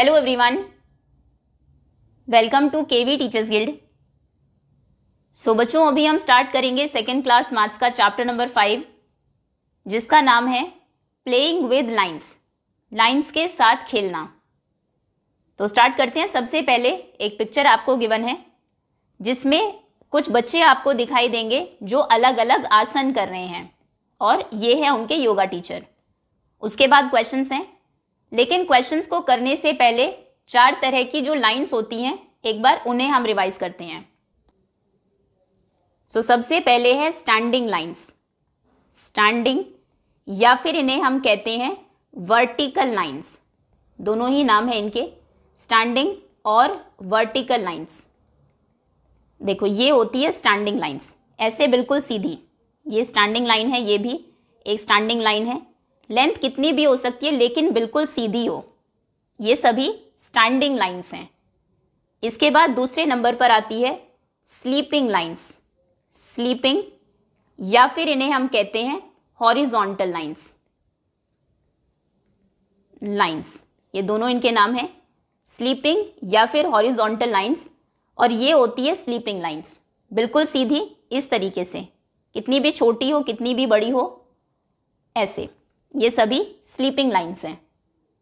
hello everyone welcome to KV teachers guild so बच्चों अभी हम स्टार्ट करेंगे सेकेंड क्लास मैथ्स का चैप्टर नंबर फाइव जिसका नाम है प्लेइंग विद लाइंस लाइंस के साथ खेलना तो स्टार्ट करते हैं सबसे पहले एक पिक्चर आपको गिवन है जिसमें कुछ बच्चे आपको दिखाई देंगे जो अलग अलग आसन कर रहे हैं और ये है उनके योगा टीचर उसके बाद क्वेश्चंस हैं लेकिन क्वेश्चंस को करने से पहले चार तरह की जो लाइंस होती हैं एक बार उन्हें हम रिवाइज करते हैं सो so, सबसे पहले है स्टैंडिंग लाइंस स्टैंडिंग या फिर इन्हें हम कहते हैं वर्टिकल लाइंस दोनों ही नाम है इनके स्टैंडिंग और वर्टिकल लाइंस देखो ये होती है स्टैंडिंग लाइंस ऐसे बिल्कुल सीधी ये स्टैंडिंग लाइन है ये भी एक स्टैंडिंग लाइन है लेंथ कितनी भी हो सकती है लेकिन बिल्कुल सीधी हो ये सभी स्टैंडिंग लाइंस हैं इसके बाद दूसरे नंबर पर आती है स्लीपिंग लाइंस स्लीपिंग या फिर इन्हें हम कहते हैं हॉरिजॉन्टल लाइंस लाइंस ये दोनों इनके नाम हैं स्लीपिंग या फिर हॉरिजॉन्टल लाइंस और ये होती है स्लीपिंग लाइंस बिल्कुल सीधी इस तरीके से कितनी भी छोटी हो कितनी भी बड़ी हो ऐसे ये सभी स्लीपिंग लाइन्स हैं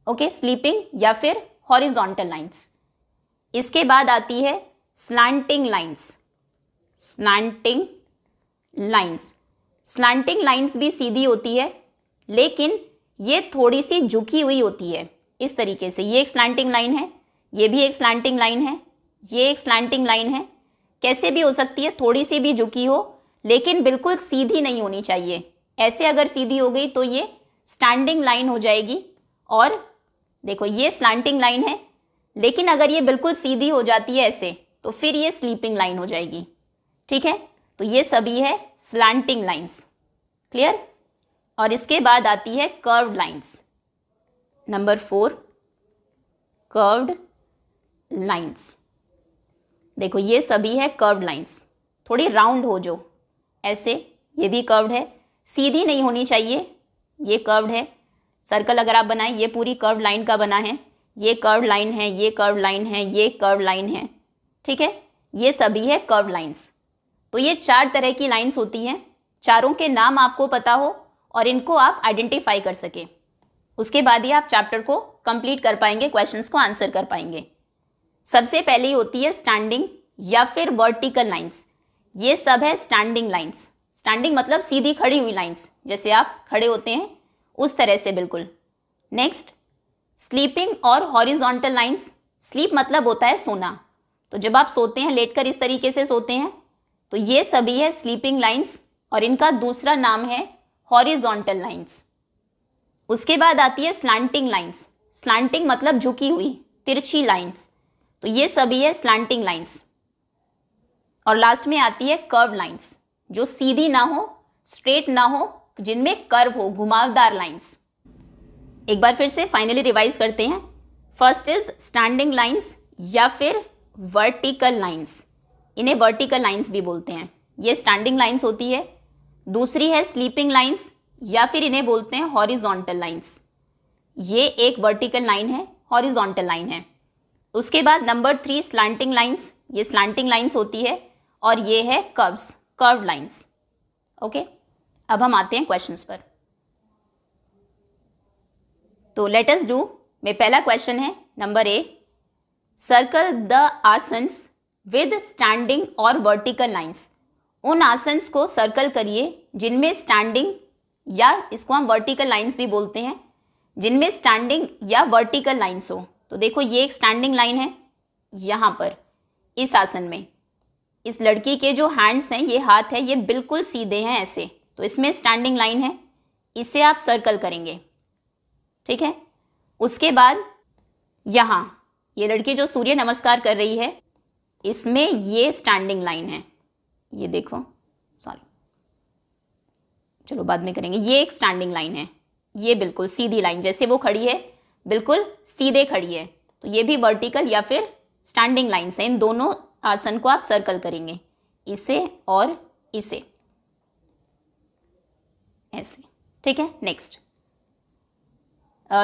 ओके स्लीपिंग या फिर हॉरिजॉन्टल लाइन्स इसके बाद आती है slanting lines slanting lines slanting lines भी सीधी होती है लेकिन ये थोड़ी सी झुकी हुई होती है इस तरीके से ये एक स्लैंटिंग लाइन है ये भी एक स्लैंटिंग लाइन है ये एक स्लैंटिंग लाइन है कैसे भी हो सकती है थोड़ी सी भी झुकी हो लेकिन बिल्कुल सीधी नहीं होनी चाहिए ऐसे अगर सीधी हो गई तो ये स्टैंडिंग लाइन हो जाएगी और देखो ये स्लैंटिंग लाइन है लेकिन अगर ये बिल्कुल सीधी हो जाती है ऐसे तो फिर ये स्लीपिंग लाइन हो जाएगी ठीक है तो ये सभी है स्लैंटिंग लाइन्स क्लियर और इसके बाद आती है curved lines number four curved lines देखो ये सभी है कर्व्ड लाइन्स थोड़ी राउंड हो जो ऐसे ये भी कर्व्ड है सीधी नहीं होनी चाहिए ये कर्व्ड है सर्कल अगर आप बनाएं ये पूरी कर्व लाइन का बना है ये कर्व लाइन है ये कर्व लाइन है ये कर्व लाइन है ठीक है ये सभी है कर्व लाइन्स तो ये चार तरह की लाइन्स होती हैं चारों के नाम आपको पता हो और इनको आप आइडेंटिफाई कर सकें उसके बाद ही आप चैप्टर को कंप्लीट कर पाएंगे क्वेश्चंस को आंसर कर पाएंगे सबसे पहली होती है स्टैंडिंग या फिर वर्टिकल लाइन्स ये सब है स्टैंडिंग लाइन्स स्टैंडिंग मतलब सीधी खड़ी हुई लाइंस जैसे आप खड़े होते हैं उस तरह से बिल्कुल नेक्स्ट स्लीपिंग और हॉरिजॉन्टल लाइंस स्लीप मतलब होता है सोना तो जब आप सोते हैं लेटकर इस तरीके से सोते हैं तो ये सभी है स्लीपिंग लाइन्स और इनका दूसरा नाम है हॉरिजॉन्टल लाइन्स उसके बाद आती है स्लैंटिंग लाइन्स स्लैंटिंग मतलब झुकी हुई तिरछी लाइन्स तो ये सभी है स्लैंटिंग लाइन्स और लास्ट में आती है कर्व लाइन्स जो सीधी ना हो स्ट्रेट ना हो जिनमें कर्व हो घुमावदार लाइंस एक बार फिर से फाइनली रिवाइज करते हैं फर्स्ट इज स्टैंडिंग लाइंस या फिर वर्टिकल लाइंस इन्हें वर्टिकल लाइंस भी बोलते हैं ये स्टैंडिंग लाइंस होती है दूसरी है स्लीपिंग लाइंस या फिर इन्हें बोलते हैं हॉरिजॉन्टल लाइंस ये एक वर्टिकल लाइन है हॉरिजॉन्टल लाइन है उसके बाद नंबर थ्री स्लैंटिंग लाइंस ये स्लैंटिंग लाइंस होती है और ये है कर्व्स कर्व लाइन्स ओके अब हम आते हैं क्वेश्चन पर तो लेटस डू में पहला क्वेश्चन है number A circle the asanas with standing और वर्टिकल लाइन्स उन आसन्स को सर्कल करिए जिनमें स्टैंडिंग या इसको हम वर्टिकल लाइन्स भी बोलते हैं जिनमें स्टैंडिंग या वर्टिकल लाइन्स हो तो देखो ये एक स्टैंडिंग लाइन है यहाँ पर इस आसन में इस लड़की के जो हैंड्स हैं ये हाथ है ये बिल्कुल सीधे हैं ऐसे तो इसमें स्टैंडिंग लाइन है इसे आप सर्कल करेंगे ठीक है उसके बाद यहाँ ये लड़की जो सूर्य नमस्कार कर रही है इसमें ये स्टैंडिंग लाइन है ये देखो सॉरी चलो बाद में करेंगे ये एक स्टैंडिंग लाइन है ये बिल्कुल सीधी लाइन जैसे वो खड़ी है बिल्कुल सीधे खड़ी है तो ये भी वर्टिकल या फिर स्टैंडिंग लाइन्स हैं इन दोनों आसन को आप सर्कल करेंगे इसे और इसे ऐसे ठीक है नेक्स्ट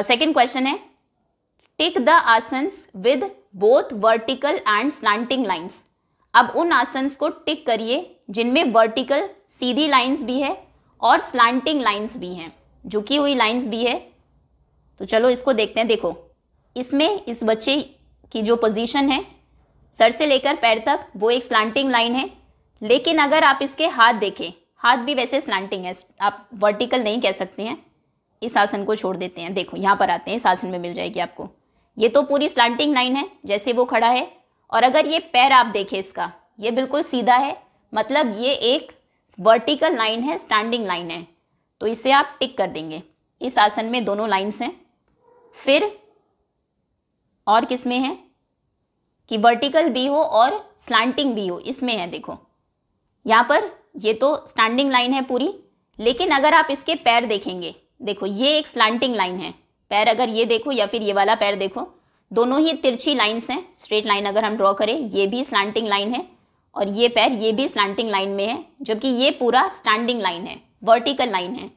सेकेंड क्वेश्चन है tick the asana with both vertical and slanting lines अब उन आसन को टिक करिए जिनमें वर्टिकल सीधी लाइंस भी है और स्लैंटिंग लाइंस भी हैं झुकी हुई लाइंस भी है तो चलो इसको देखते हैं देखो इसमें इस बच्चे की जो पोजीशन है सर से लेकर पैर तक वो एक स्लांटिंग लाइन है लेकिन अगर आप इसके हाथ देखें हाथ भी वैसे स्लांटिंग है आप वर्टिकल नहीं कह सकते हैं इस आसन को छोड़ देते हैं देखो यहाँ पर आते हैं इस आसन में मिल जाएगी आपको ये तो पूरी स्लांटिंग लाइन है जैसे वो खड़ा है और अगर ये पैर आप देखें इसका ये बिल्कुल सीधा है मतलब ये एक वर्टिकल लाइन है स्टैंडिंग लाइन है तो इसे आप टिक कर देंगे इस आसन में दोनों लाइन्स हैं फिर और किस में है कि वर्टिकल भी हो और स्लांटिंग भी हो इसमें है देखो यहाँ पर ये तो स्टैंडिंग लाइन है पूरी लेकिन अगर आप इसके पैर देखेंगे देखो ये एक स्लांटिंग लाइन है पैर अगर ये देखो या फिर ये वाला पैर देखो दोनों ही तिरछी लाइन्स हैं स्ट्रेट लाइन अगर हम ड्रॉ करें ये भी स्लांटिंग लाइन है और ये पैर ये भी स्लांटिंग लाइन में है जबकि ये पूरा स्टैंडिंग लाइन है वर्टिकल लाइन है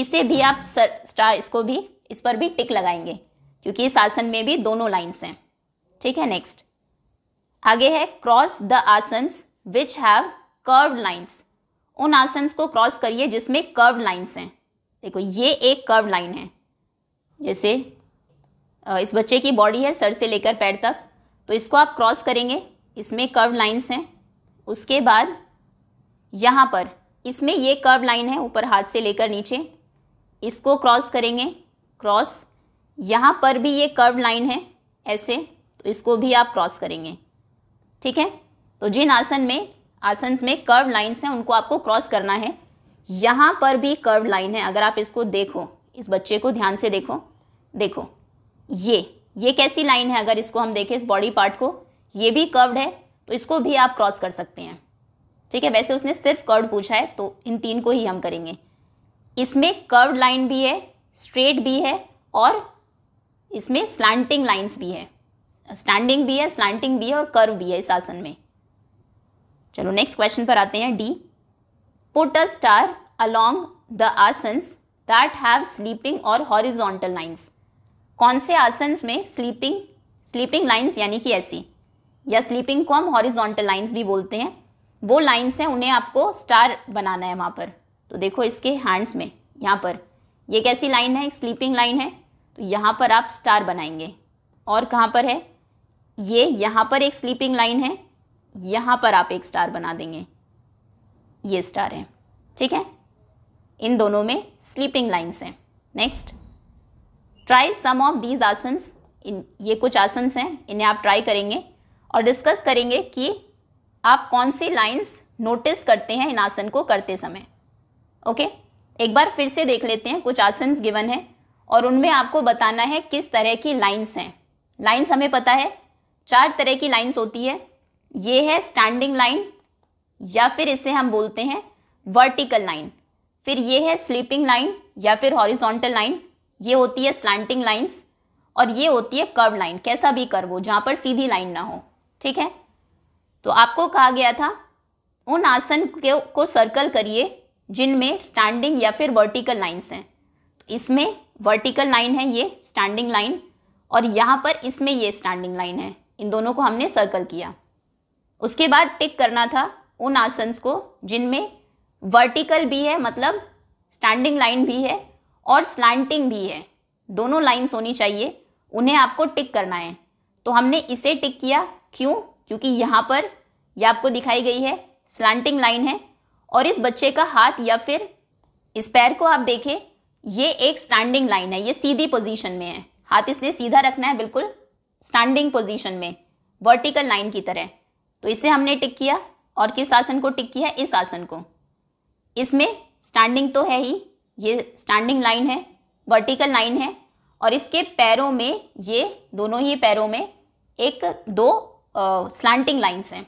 इसे भी आप सर, स्टार इसको भी इस पर भी टिक लगाएंगे क्योंकि इस आसन में भी दोनों लाइन्स हैं ठीक है नेक्स्ट आगे है cross the asanas which have curve lines उन आसन्स को क्रॉस करिए जिसमें कर्व लाइन्स हैं देखो ये एक कर्व लाइन है जैसे इस बच्चे की बॉडी है सर से लेकर पैर तक तो इसको आप क्रॉस करेंगे इसमें कर्व लाइन्स हैं उसके बाद यहाँ पर इसमें ये कर्व लाइन है ऊपर हाथ से लेकर नीचे इसको क्रॉस करेंगे क्रॉस यहाँ पर भी ये कर्व लाइन है ऐसे तो इसको भी आप क्रॉस करेंगे ठीक है तो जिन आसन में आसन में कर्व लाइन्स हैं उनको आपको क्रॉस करना है यहाँ पर भी कर्व लाइन है अगर आप इसको देखो इस बच्चे को ध्यान से देखो देखो ये ये कैसी लाइन है अगर इसको हम देखें इस बॉडी पार्ट को ये भी कर्व्ड है तो इसको भी आप क्रॉस कर सकते हैं ठीक है वैसे उसने सिर्फ कर्व पूछा है तो इन तीन को ही हम करेंगे इसमें कर्व लाइन भी है स्ट्रेट भी है और इसमें स्लैंटिंग लाइन्स भी है स्टैंडिंग भी है स्लैंटिंग भी है और कर्व भी है इस आसन में चलो नेक्स्ट क्वेश्चन पर आते हैं D put a star along the asanas that have sleeping और हॉरिजोंटल लाइंस कौन से आसन्स में स्लीपिंग स्लीपिंग लाइंस यानी कि ऐसी या स्लीपिंग को हम हॉरिजोंटल लाइंस भी बोलते हैं वो लाइंस हैं उन्हें आपको स्टार बनाना है वहाँ पर तो देखो इसके हैंड्स में यहाँ पर ये कैसी लाइन है स्लीपिंग लाइन है तो यहाँ पर आप स्टार बनाएंगे और कहाँ पर है ये यहां पर एक स्लीपिंग लाइन है यहां पर आप एक स्टार बना देंगे ये स्टार है ठीक है इन दोनों में स्लीपिंग लाइन्स हैं next try some of these asana in ये कुछ आसन हैं इन्हें आप ट्राई करेंगे और डिस्कस करेंगे कि आप कौन सी लाइंस नोटिस करते हैं इन आसन को करते समय ओके एक बार फिर से देख लेते हैं कुछ आसन गिवन है और उनमें आपको बताना है किस तरह की लाइंस हैं लाइंस हमें पता है चार तरह की लाइंस होती है ये है स्टैंडिंग लाइन या फिर इसे हम बोलते हैं वर्टिकल लाइन फिर ये है स्लीपिंग लाइन या फिर हॉरिजॉन्टल लाइन ये होती है स्लैंटिंग लाइंस और ये होती है कर्व लाइन कैसा भी कर्व हो जहाँ पर सीधी लाइन ना हो ठीक है तो आपको कहा गया था उन आसन के को सर्कल करिए जिनमें स्टैंडिंग या फिर वर्टिकल लाइंस हैं तो इसमें वर्टिकल लाइन है ये स्टैंडिंग लाइन और यहाँ पर इसमें ये स्टैंडिंग लाइन है इन दोनों को हमने सर्कल किया उसके बाद टिक करना था उन आसन्स को जिनमें वर्टिकल भी है मतलब स्टैंडिंग लाइन भी है और स्लैंटिंग भी है दोनों लाइन्स होनी चाहिए उन्हें आपको टिक करना है तो हमने इसे टिक किया क्यों क्योंकि यहाँ पर यह आपको दिखाई गई है स्लैंटिंग लाइन है और इस बच्चे का हाथ या फिर इस पैर को आप देखें ये एक स्टैंडिंग लाइन है ये सीधी पोजीशन में है हाथ इसने सीधा रखना है बिल्कुल स्टैंडिंग पोजीशन में वर्टिकल लाइन की तरह तो इसे हमने टिक किया और किस आसन को टिक किया इस आसन को इसमें स्टैंडिंग तो है ही ये स्टैंडिंग लाइन है वर्टिकल लाइन है और इसके पैरों में ये दोनों ही पैरों में एक दो स्लैंटिंग लाइंस हैं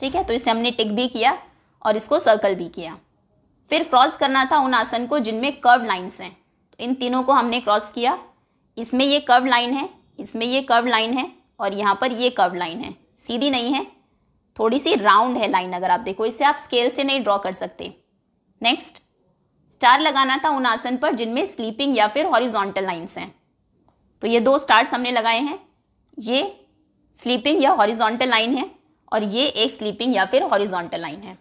ठीक है तो इसे हमने टिक भी किया और इसको सर्कल भी किया फिर क्रॉस करना था उन आसन को जिनमें कर्व लाइंस हैं तो इन तीनों को हमने क्रॉस किया इसमें ये कर्व लाइन है इसमें ये कर्व लाइन है और यहाँ पर ये कर्व लाइन है सीधी नहीं है थोड़ी सी राउंड है लाइन अगर आप देखो इसे आप स्केल से नहीं ड्रॉ कर सकते नेक्स्ट स्टार लगाना था उन आसन पर जिनमें स्लीपिंग या फिर हॉरिजॉन्टल लाइन्स हैं तो ये दो स्टार्स हमने लगाए हैं ये स्लीपिंग या हॉरिजॉन्टल लाइन है और ये एक स्लीपिंग या फिर हॉरिजॉन्टल लाइन है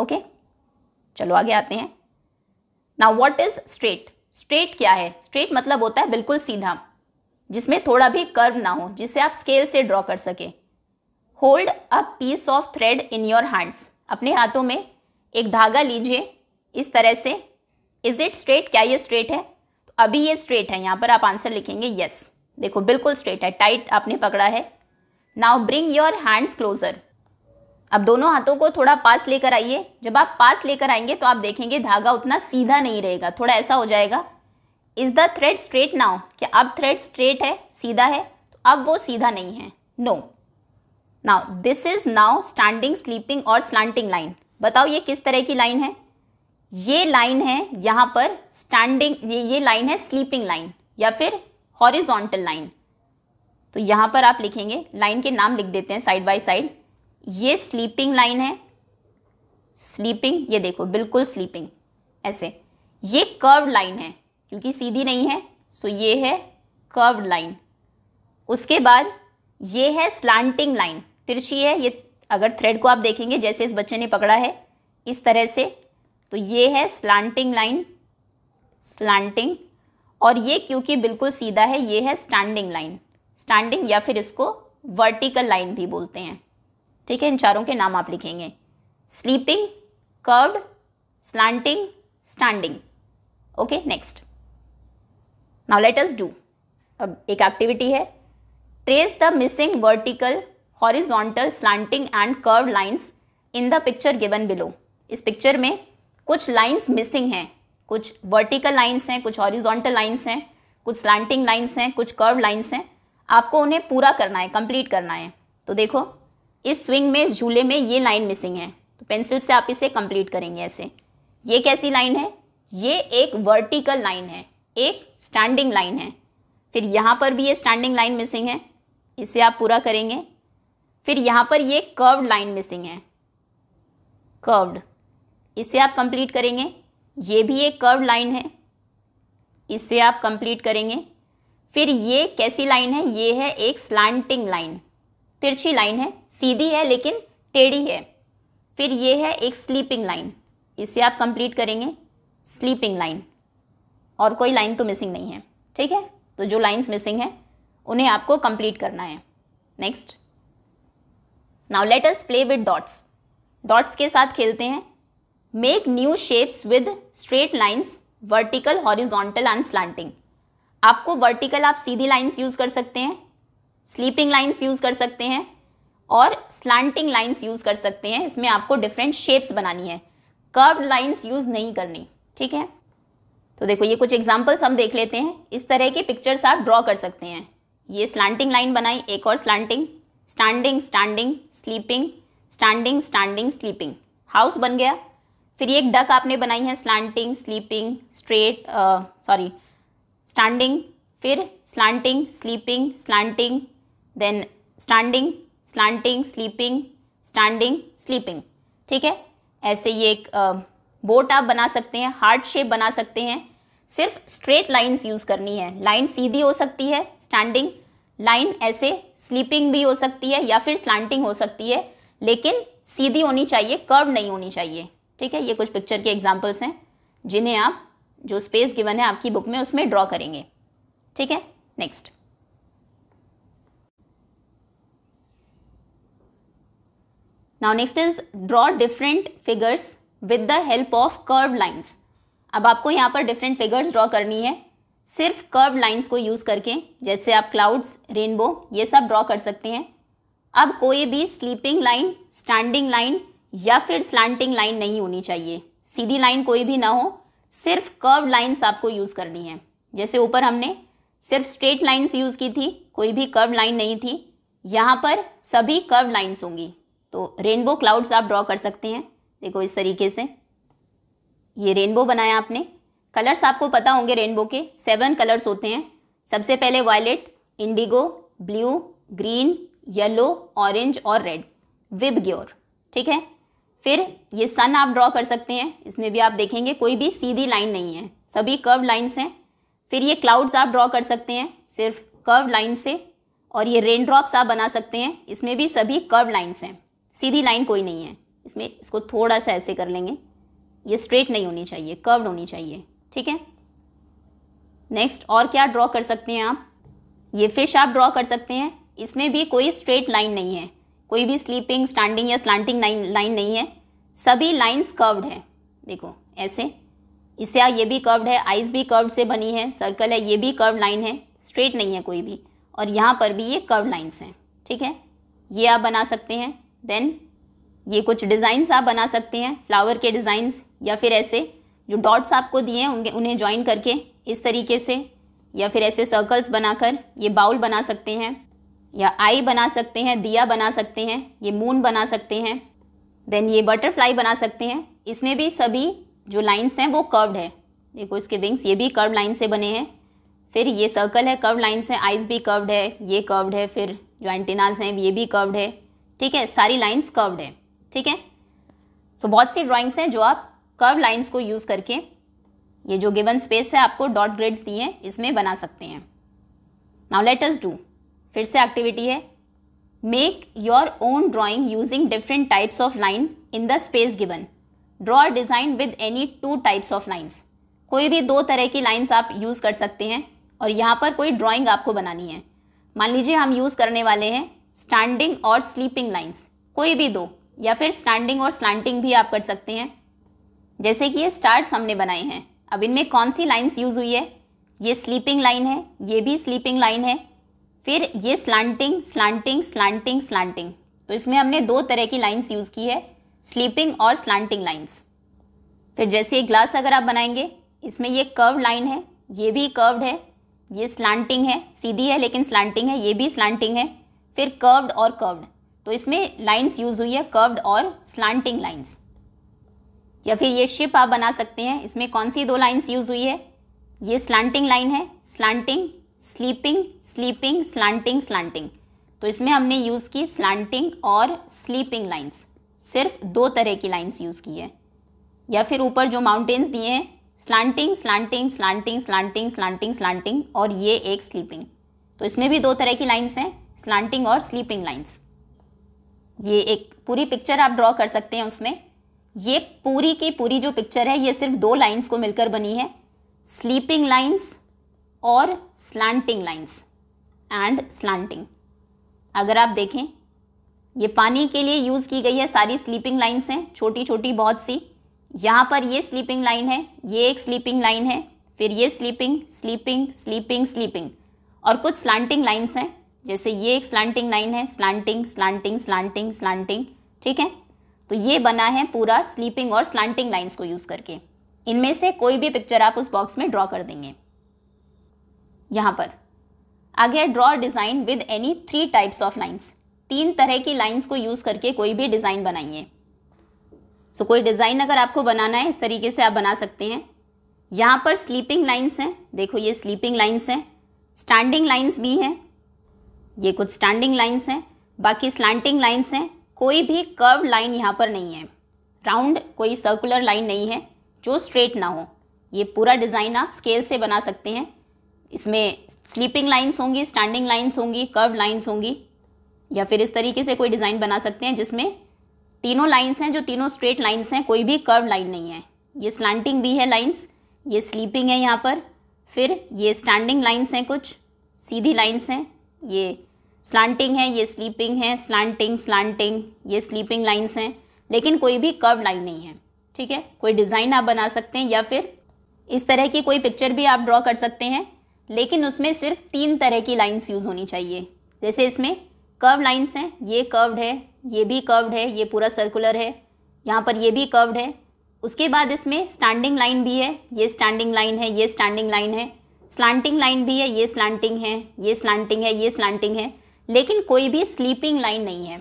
ओके चलो आगे आते हैं ना व्हाट इज स्ट्रेट स्ट्रेट क्या है स्ट्रेट मतलब होता है बिल्कुल सीधा जिसमें थोड़ा भी कर्व ना हो जिसे आप स्केल से ड्रॉ कर सकें hold a piece of thread in your hands अपने हाथों में एक धागा लीजिए इस तरह से इज इट स्ट्रेट क्या ये स्ट्रेट है तो अभी ये स्ट्रेट है यहाँ पर आप आंसर लिखेंगे यस देखो बिल्कुल स्ट्रेट है टाइट आपने पकड़ा है now bring your hands closer अब दोनों हाथों को थोड़ा पास लेकर आइए जब आप पास लेकर आएंगे तो आप देखेंगे धागा उतना सीधा नहीं रहेगा थोड़ा ऐसा हो जाएगा is the thread straight now क्या अब थ्रेड स्ट्रेट है सीधा है तो अब वो सीधा नहीं है no now this is now standing sleeping और स्लांटिंग लाइन बताओ ये किस तरह की लाइन है ये लाइन है यहां पर स्टैंडिंग ये ये लाइन है स्लीपिंग लाइन या फिर हॉरिजोंटल लाइन तो यहां पर आप लिखेंगे लाइन के नाम लिख देते हैं साइड बाय साइड ये स्लीपिंग लाइन है स्लीपिंग ये देखो बिल्कुल स्लीपिंग ऐसे ये कर्व लाइन है क्योंकि सीधी नहीं है सो ये है कर्व्ड लाइन उसके बाद ये है स्लांटिंग लाइन तिरछी है ये अगर थ्रेड को आप देखेंगे जैसे इस बच्चे ने पकड़ा है इस तरह से तो ये है स्लांटिंग लाइन स्लांटिंग और ये क्योंकि बिल्कुल सीधा है ये है स्टैंडिंग लाइन स्टैंडिंग या फिर इसको वर्टिकल लाइन भी बोलते हैं ठीक है इन चारों के नाम आप लिखेंगे sleeping curved slanting standing okay next now let us do अब एक एक्टिविटी है trace the missing vertical horizontal slanting and curve lines in the picture given below इस पिक्चर में कुछ लाइंस मिसिंग हैं कुछ वर्टिकल लाइंस हैं कुछ हॉरिजॉन्टल लाइंस हैं कुछ स्लांटिंग लाइंस हैं कुछ कर्व लाइंस हैं आपको उन्हें पूरा करना है कंप्लीट करना है तो देखो इस स्विंग में इस झूले में ये लाइन मिसिंग है तो पेंसिल से आप इसे कंप्लीट करेंगे ऐसे ये कैसी लाइन है ये एक वर्टिकल लाइन है एक स्टैंडिंग लाइन है फिर यहाँ पर भी ये स्टैंडिंग लाइन मिसिंग है इसे आप पूरा करेंगे फिर यहाँ पर ये कर्व्ड लाइन मिसिंग है कर्व्ड इसे आप कंप्लीट करेंगे ये भी एक कर्व लाइन है इसे आप कंप्लीट करेंगे फिर ये कैसी लाइन है ये है एक स्लैंटिंग लाइन तिरछी लाइन है सीधी है लेकिन टेढ़ी है फिर ये है एक स्लीपिंग लाइन इसे आप कंप्लीट करेंगे स्लीपिंग लाइन और कोई लाइन तो मिसिंग नहीं है ठीक है तो जो लाइन्स मिसिंग है उन्हें आपको कंप्लीट करना है next now let us play with dots dots के साथ खेलते हैं make new shapes with straight lines vertical horizontal and slanting आपको वर्टिकल आप सीधी लाइन्स यूज़ कर सकते हैं स्लीपिंग लाइन्स यूज़ कर सकते हैं और स्लांटिंग लाइन्स यूज़ कर सकते हैं इसमें आपको डिफरेंट शेप्स बनानी है कर्व लाइन्स यूज़ नहीं करनी ठीक है तो देखो ये कुछ एग्जाम्पल्स हम देख लेते हैं इस तरह के पिक्चर्स आप ड्रॉ कर सकते हैं ये स्लांटिंग लाइन बनाई एक और slanting standing standing sleeping standing standing sleeping house बन गया फिर ये एक डक आपने बनाई है slanting sleeping straight sorry standing फिर slanting sleeping slanting then standing slanting sleeping standing sleeping ठीक है ऐसे ये एक बोट uh, आप बना सकते हैं हार्ट शेप बना सकते हैं सिर्फ स्ट्रेट लाइंस यूज़ करनी है लाइन सीधी हो सकती है स्टैंडिंग लाइन ऐसे स्लीपिंग भी हो सकती है या फिर स्लांटिंग हो सकती है लेकिन सीधी होनी चाहिए कर्व नहीं होनी चाहिए ठीक है ये कुछ पिक्चर के एग्जाम्पल्स हैं जिन्हें आप जो स्पेस गिवन है आपकी बुक में उसमें ड्रॉ करेंगे ठीक है next now next is draw different figures with the help of curve lines अब आपको यहाँ पर डिफरेंट फिगर्स ड्रॉ करनी है सिर्फ कर्व लाइंस को यूज़ करके जैसे आप क्लाउड्स रेनबो ये सब ड्रॉ कर सकते हैं अब कोई भी स्लीपिंग लाइन स्टैंडिंग लाइन या फिर स्लैंटिंग लाइन नहीं होनी चाहिए सीधी लाइन कोई भी ना हो सिर्फ कर्व लाइंस आपको यूज़ करनी है जैसे ऊपर हमने सिर्फ स्ट्रेट लाइंस यूज़ की थी कोई भी कर्व लाइन नहीं थी यहाँ पर सभी कर्व लाइन्स होंगी तो रेनबो क्लाउड्स आप ड्रॉ कर सकते हैं देखो इस तरीके से ये रेनबो बनाया आपने कलर्स आपको पता होंगे रेनबो के सेवन कलर्स होते हैं सबसे पहले violet indigo blue green yellow orange और रेड विब ग्योर ठीक है फिर ये सन आप ड्रॉ कर सकते हैं इसमें भी आप देखेंगे कोई भी सीधी लाइन नहीं है सभी कर्व लाइन्स हैं फिर ये क्लाउड्स आप ड्रॉ कर सकते हैं सिर्फ कर्व लाइन से और ये रेन ड्रॉप्स आप बना सकते हैं इसमें भी सभी कर्व लाइन्स हैं सीधी लाइन कोई नहीं है इसमें इसको थोड़ा सा ऐसे कर लेंगे ये स्ट्रेट नहीं होनी चाहिए कर्व्ड होनी चाहिए ठीक है नेक्स्ट और क्या ड्रॉ कर सकते हैं आप ये फिश आप ड्रॉ कर सकते हैं इसमें भी कोई स्ट्रेट लाइन नहीं है कोई भी स्लीपिंग स्टैंडिंग या स्लांटिंग लाइन लाइन नहीं है सभी लाइन्स कर्व्ड है देखो ऐसे इससे ये भी कर्व्ड है आइज भी कर्व से बनी है सर्कल है ये भी कर्व लाइन है स्ट्रेट नहीं है कोई भी और यहाँ पर भी ये कर्व लाइन्स हैं ठीक है ये आप बना सकते हैं देन ये कुछ डिज़ाइंस आप बना सकते हैं फ्लावर के डिज़ाइंस या फिर ऐसे जो डॉट्स आपको दिए हैं उनके उन्हें ज्वाइन करके इस तरीके से या फिर ऐसे सर्कल्स बनाकर ये बाउल बना सकते हैं या आई बना सकते हैं दिया बना सकते हैं ये मून बना सकते हैं देन ये बटरफ्लाई बना सकते हैं इसमें भी सभी जो लाइन्स हैं वो कर्व्ड है देखो इसके विंग्स ये भी कर्व लाइन से बने हैं फिर ये सर्कल है कर्व लाइन्स हैं आइज भी कर्व्ड है ये कर्व्ड है फिर जो एंटीनाज हैं ये भी कर्व्ड है ठीक है सारी लाइन्स कर्व्ड है ठीक है सो बहुत सी ड्राइंग्स हैं जो आप कर्व लाइंस को यूज़ करके ये जो गिवन स्पेस है आपको डॉट ग्रेड्स दिए हैं इसमें बना सकते हैं नाउ लेट अस डू फिर से एक्टिविटी है make your own drawing using different types of line in the space given draw design with any two types of lines कोई भी दो तरह की लाइन्स आप यूज़ कर सकते हैं और यहाँ पर कोई ड्राइंग आपको बनानी है मान लीजिए हम यूज़ करने वाले हैं स्टैंडिंग और स्लीपिंग लाइन्स कोई भी दो या फिर स्टैंडिंग और स्लैंटिंग भी आप कर सकते हैं जैसे कि ये स्टार्स हमने बनाए हैं अब इनमें कौन सी लाइन्स यूज़ हुई है ये स्लीपिंग लाइन है ये भी स्लीपिंग लाइन है फिर ये स्लांटिंग स्लैंटिंग स्लांटिंग स्लांटिंग तो इसमें हमने दो तरह की लाइन्स यूज़ की है स्लीपिंग और स्लैंटिंग लाइन्स फिर जैसे एक ग्लास अगर आप बनाएंगे इसमें ये कर्व लाइन है ये भी कर्व्ड है ये स्लांटिंग है सीधी है लेकिन स्लांटिंग है ये भी स्लैंटिंग है फिर कर्व्ड और कर्व्ड तो इसमें लाइंस यूज हुई है कर्व्ड और स्लांटिंग लाइंस या फिर ये शिप आप बना सकते हैं इसमें कौन सी दो लाइंस यूज हुई है ये स्लांटिंग लाइन है slanting sleeping sleeping slanting slanting तो इसमें हमने यूज़ की स्लांटिंग और स्लीपिंग लाइंस सिर्फ दो तरह की लाइंस यूज़ की है या फिर ऊपर जो माउंटेन्स दिए हैं slanting slanting slanting slanting slanting slanting और ये एक स्लीपिंग तो इसमें भी दो तरह की लाइन्स हैं स्लांटिंग और स्लीपिंग लाइन्स ये एक पूरी पिक्चर आप ड्रॉ कर सकते हैं उसमें ये पूरी की पूरी जो पिक्चर है ये सिर्फ दो लाइंस को मिलकर बनी है स्लीपिंग लाइंस और स्लैंटिंग लाइंस एंड स्लैंटिंग अगर आप देखें ये पानी के लिए यूज़ की गई है सारी स्लीपिंग लाइंस हैं छोटी छोटी बहुत सी यहाँ पर ये स्लीपिंग लाइन है ये एक स्लीपिंग लाइन है फिर ये स्लीपिंग स्लीपिंग स्लीपिंग स्लीपिंग और कुछ स्लांटिंग लाइन्स हैं जैसे ये एक स्लांटिंग लाइन है स्लांटिंग स्लांटिंग स्लांटिंग स्लांटिंग ठीक है तो ये बना है पूरा स्लीपिंग और स्लांटिंग लाइन्स को यूज़ करके इनमें से कोई भी पिक्चर आप उस बॉक्स में ड्रॉ कर देंगे यहाँ पर आगे है draw design with any three types of lines तीन तरह की लाइन्स को यूज़ करके कोई भी डिज़ाइन बनाइए सो कोई डिज़ाइन अगर आपको बनाना है इस तरीके से आप बना सकते हैं यहाँ पर स्लीपिंग लाइन्स हैं देखो ये स्लीपिंग लाइन्स हैं स्टैंडिंग लाइन्स भी हैं ये कुछ स्टैंडिंग लाइन्स हैं बाकी स्लैंटिंग लाइन्स हैं कोई भी कर्व लाइन यहाँ पर नहीं है राउंड कोई सर्कुलर लाइन नहीं है जो स्ट्रेट ना हो ये पूरा डिज़ाइन आप स्केल से बना सकते हैं इसमें स्लीपिंग लाइन्स होंगी स्टैंडिंग लाइन्स होंगी कर्व लाइन्स होंगी या फिर इस तरीके से कोई डिज़ाइन बना सकते हैं जिसमें तीनों लाइन्स हैं जो तीनों स्ट्रेट लाइन्स हैं कोई भी कर्व लाइन नहीं है ये स्लैंटिंग भी है लाइन्स ये स्लीपिंग है यहाँ पर फिर ये स्टैंडिंग लाइन्स हैं कुछ सीधी लाइन्स हैं ये स्लांटिंग है ये स्लीपिंग है स्लांटिंग स्लांटिंग ये स्लीपिंग लाइन्स हैं लेकिन कोई भी कर्व लाइन नहीं है ठीक है कोई डिज़ाइन आप बना सकते हैं या फिर इस तरह की कोई पिक्चर भी आप ड्रॉ कर सकते हैं लेकिन उसमें सिर्फ तीन तरह की लाइन्स यूज़ होनी चाहिए जैसे इसमें कर्व लाइन्स हैं ये कर्व्ड है ये भी कर्व्ड है ये पूरा सर्कुलर है यहाँ पर ये भी कर्व्ड है उसके बाद इसमें स्टैंडिंग लाइन भी है ये स्टैंडिंग लाइन है ये स्टैंडिंग लाइन है स्लांटिंग लाइन भी है ये स्लांटिंग है ये स्लांटिंग है ये स्लांटिंग है लेकिन कोई भी स्लीपिंग लाइन नहीं है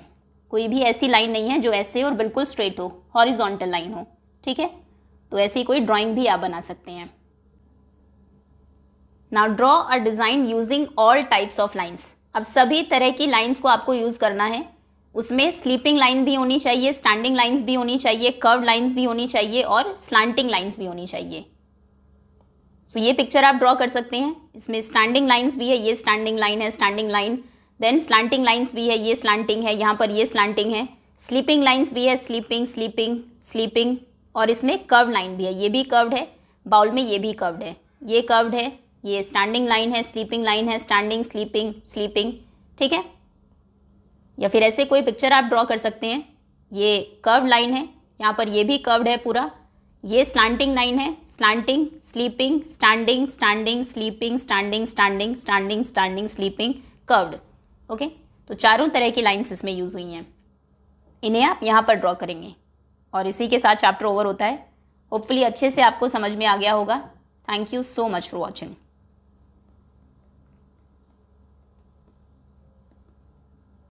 कोई भी ऐसी लाइन नहीं है जो ऐसे और बिल्कुल स्ट्रेट हो हॉरिजॉन्टल लाइन हो ठीक है तो ऐसी कोई ड्राइंग भी आप बना सकते हैं now draw a design using all types of lines अब सभी तरह की लाइन्स को आपको यूज़ करना है उसमें स्लीपिंग लाइन भी होनी चाहिए स्टैंडिंग लाइन्स भी होनी चाहिए कर्व लाइन्स भी होनी चाहिए और स्लांटिंग लाइन्स भी होनी चाहिए सो so, ये पिक्चर आप ड्रॉ कर सकते हैं इसमें स्टैंडिंग लाइन्स भी है ये स्टैंडिंग लाइन है standing line then slanting lines भी है ये स्लैंटिंग है यहाँ पर ये स्लैंटिंग है स्लीपिंग लाइन्स भी है स्लीपिंग स्लीपिंग स्लीपिंग और इसमें कर्व लाइन भी है ये भी कर्व्ड है बाउल में ये भी कर्व्ड है ये कर्व्ड है ये स्टैंडिंग लाइन है स्लीपिंग लाइन है स्टैंडिंग स्लीपिंग स्लीपिंग ठीक है या फिर ऐसे कोई पिक्चर आप ड्रॉ कर सकते हैं ये कर्व लाइन है यहाँ पर ये भी कर्व्ड है पूरा ये स्लांटिंग लाइन है slanting sleeping standing standing sleeping standing standing standing standing sleeping curved okay तो चारों तरह की लाइन्स इसमें यूज़ हुई हैं इन्हें आप यहाँ पर ड्रॉ करेंगे और इसी के साथ चैप्टर ओवर होता है होपफुली अच्छे से आपको समझ में आ गया होगा thank you so much for watching